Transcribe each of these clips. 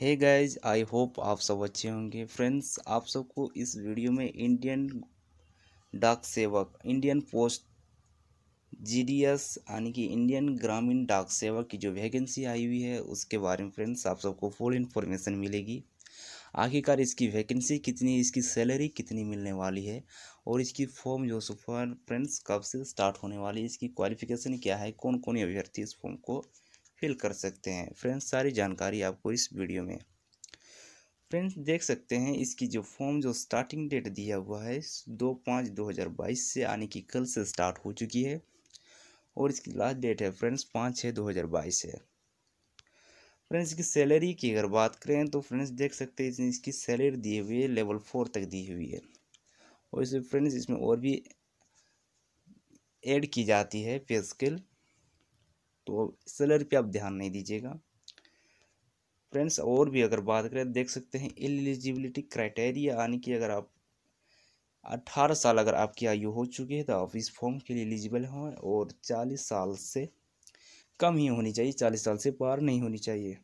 hey guys I hope आप सब अच्छे होंगे फ्रेंड्स आप सबको इस वीडियो में इंडियन डाक सेवक इंडियन पोस्ट जीडीएस यानी कि इंडियन ग्रामीण डाक सेवक की जो वैकेंसी आई हुई है उसके बारे में फ्रेंड्स आप सबको फुल इन्फॉर्मेशन मिलेगी आखिरकार इसकी वैकेंसी कितनी इसकी सैलरी कितनी मिलने वाली है और इसकी फॉर्म जो सुपर फ्रेंड्स कब से स्टार्ट होने वाली है इसकी क्वालिफिकेशन क्या है कौन कौन अभ्यर्थी इस फॉर्म को फिल कर सकते हैं फ्रेंड्स सारी जानकारी आपको इस वीडियो में फ्रेंड्स देख सकते हैं इसकी जो फॉर्म जो स्टार्टिंग डेट दिया हुआ है दो पाँच दो हज़ार बाईस से आने की कल से स्टार्ट हो चुकी है और इसकी लास्ट डेट है फ्रेंड्स पाँच छः दो हज़ार बाईस है फ्रेंड्स इसकी सैलरी की अगर बात करें तो फ्रेंड्स देख सकते हैं इसकी सैलरी दी हुई है लेवल फोर तक दी हुई है और इसे फ्रेंड्स इसमें और भी एड की जाती है पे स्किल तो सेलर पे आप ध्यान नहीं दीजिएगा फ्रेंड्स और भी अगर बात करें देख सकते हैं एलिजिबिलिटी क्राइटेरिया यानी कि अगर आप अट्ठारह साल अगर आपकी आयु हो चुकी है तो आप इस फॉर्म के लिए एलिजिबल हों और चालीस साल से कम ही होनी चाहिए चालीस साल से पार नहीं होनी चाहिए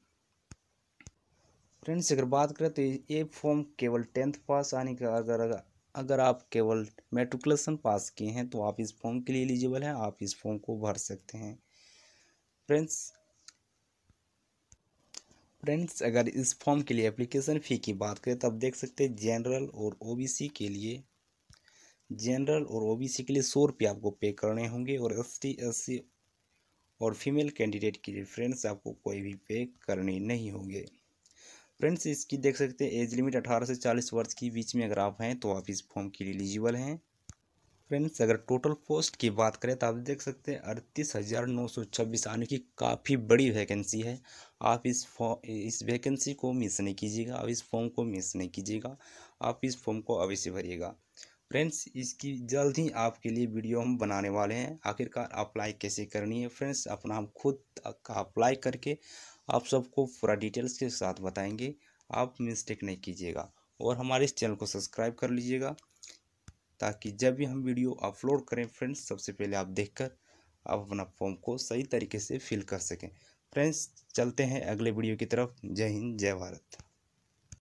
फ्रेंड्स अगर बात करें तो ये फॉर्म केवल टेंथ पास आने का अगर अगर आप केवल मेट्रिकुलेशन पास किए हैं तो आप इस फॉर्म के लिए एलिजिबल हैं आप इस फॉर्म को भर सकते हैं फ्रेंड्स फ्रेंड्स अगर इस फॉर्म के लिए एप्लीकेशन फ़ी की बात करें तो आप देख सकते हैं जनरल और ओबीसी के लिए जनरल और ओबीसी के लिए सौ रुपये आपको पे करने होंगे और एस टी और फीमेल कैंडिडेट के लिए फ्रेंड्स आपको कोई भी पे करने नहीं होंगे फ्रेंड्स इसकी देख सकते हैं एज लिमिट अठारह से चालीस वर्ष के बीच में अगर आप हैं तो आप इस फॉर्म के लिए एलिजिबल हैं फ्रेंड्स अगर टोटल पोस्ट की बात करें तो आप देख सकते हैं अड़तीस हज़ार नौ सौ छब्बीस आने की काफ़ी बड़ी वैकेंसी है आप इस फॉर्म इस वैकेंसी को मिस नहीं कीजिएगा आप इस फॉर्म को मिस नहीं कीजिएगा आप इस फॉर्म को अवश्य भरिएगा फ्रेंड्स इसकी जल्द ही आपके लिए वीडियो हम बनाने वाले हैं आखिरकार अप्लाई कैसे करनी है फ्रेंड्स अपना हम खुद अप्लाई करके आप सबको पूरा डिटेल्स के साथ बताएंगे आप मिस्टेक नहीं कीजिएगा और हमारे इस चैनल को सब्सक्राइब कर लीजिएगा ताकि जब भी हम वीडियो अपलोड करें फ्रेंड्स सबसे पहले आप देखकर आप अपना फॉर्म को सही तरीके से फिल कर सकें फ्रेंड्स चलते हैं अगले वीडियो की तरफ जय हिंद जय भारत